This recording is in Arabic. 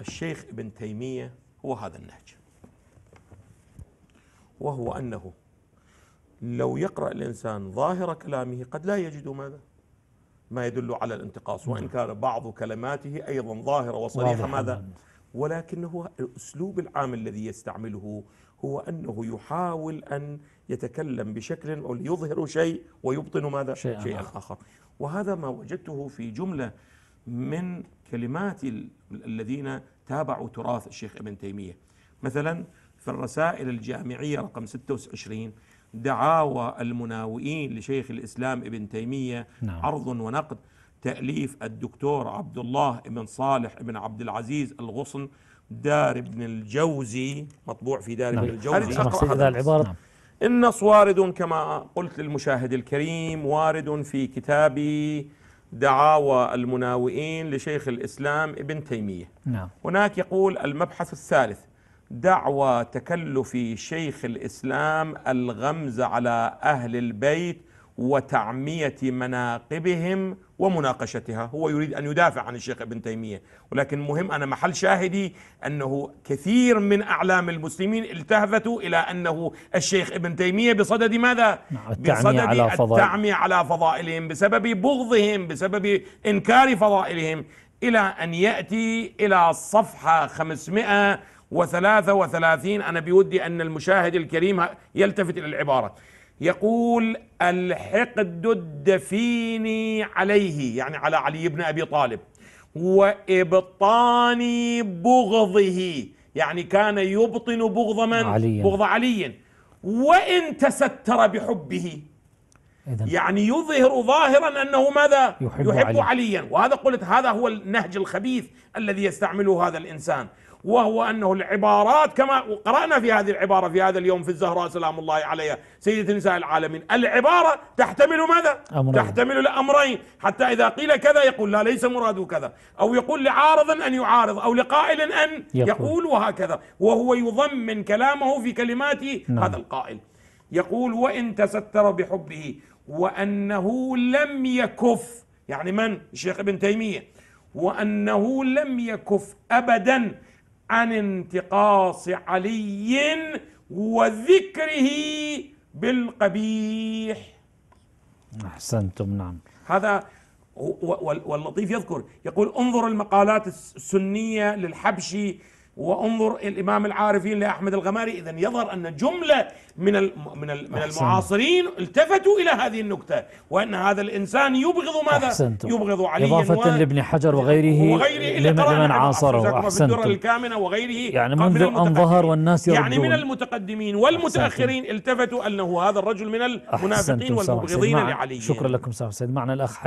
الشيخ ابن تيمية هو هذا النهج وهو أنه لو يقرأ الإنسان ظاهر كلامه قد لا يجد ماذا ما يدل على الانتقاص وإن نعم. كان بعض كلماته أيضا ظاهرة وصريحة ماذا ولكنه الأسلوب العام الذي يستعمله هو أنه يحاول أن يتكلم بشكل أو يظهر شيء ويبطن ماذا شيئا, شيئا آخر وهذا ما وجدته في جملة من كلمات الذين تابعوا تراث الشيخ ابن تيمية مثلا في الرسائل الجامعية رقم 26 دعاوى المناوئين لشيخ الإسلام ابن تيمية نعم. عرض ونقد تأليف الدكتور عبد الله بن صالح بن عبد العزيز الغصن دار ابن الجوزي مطبوع في دار ابن نعم. الجوزي هذا العبارة نعم. النص وارد كما قلت للمشاهد الكريم وارد في كتابي دعاوى المناوئين لشيخ الإسلام ابن تيمية نعم. هناك يقول المبحث الثالث دعوى تكلف شيخ الإسلام الغمز على أهل البيت وتعمية مناقبهم ومناقشتها هو يريد أن يدافع عن الشيخ ابن تيمية ولكن مهم أنا محل شاهدي أنه كثير من أعلام المسلمين التهفتوا إلى أنه الشيخ ابن تيمية بصدد ماذا؟ بصدد على على فضائلهم بسبب بغضهم بسبب إنكار فضائلهم إلى أن يأتي إلى صفحة 533 أنا بودي أن المشاهد الكريم يلتفت إلى العبارة يقول الحقد الدفيني عليه يعني على علي بن أبي طالب وإبطاني بغضه يعني كان يبطن بغض من؟ علي. بغض علي وإن تستر بحبه يعني يظهر ظاهرا أنه ماذا يحب, يحب علي. عليا وهذا قلت هذا هو النهج الخبيث الذي يستعمله هذا الإنسان وهو أنه العبارات كما قرأنا في هذه العبارة في هذا اليوم في الزهراء سلام الله عليها سيدة نساء العالمين العبارة تحتمل ماذا؟ أمرين. تحتمل الأمرين حتى إذا قيل كذا يقول لا ليس مراده كذا أو يقول لعارض أن يعارض أو لقائل أن يقول, يقول وهكذا وهو يضمن كلامه في كلمات نعم. هذا القائل يقول وإن تستر بحبه وأنه لم يكف يعني من الشيخ ابن تيمية وأنه لم يكف أبدا عن انتقاص علي وذكره بالقبيح أحسنتم نعم هذا واللطيف يذكر يقول انظر المقالات السنية للحبشي وانظر الامام العارفين لاحمد الغماري اذا يظهر ان جمله من من من المعاصرين التفتوا الى هذه النكته وان هذا الانسان يبغض ماذا أحسنتم. يبغض علي اضافه و... لابن حجر وغيره وغيره لمن عاصره احسنتم الكامنه وغيره يعني منذ ان ظهر والناس يرجون يعني من المتقدمين والمتاخرين أحسنتم. التفتوا انه هذا الرجل من المنافقين والمبغضين لعلي شكرا لكم سامح سيد معنا الاخ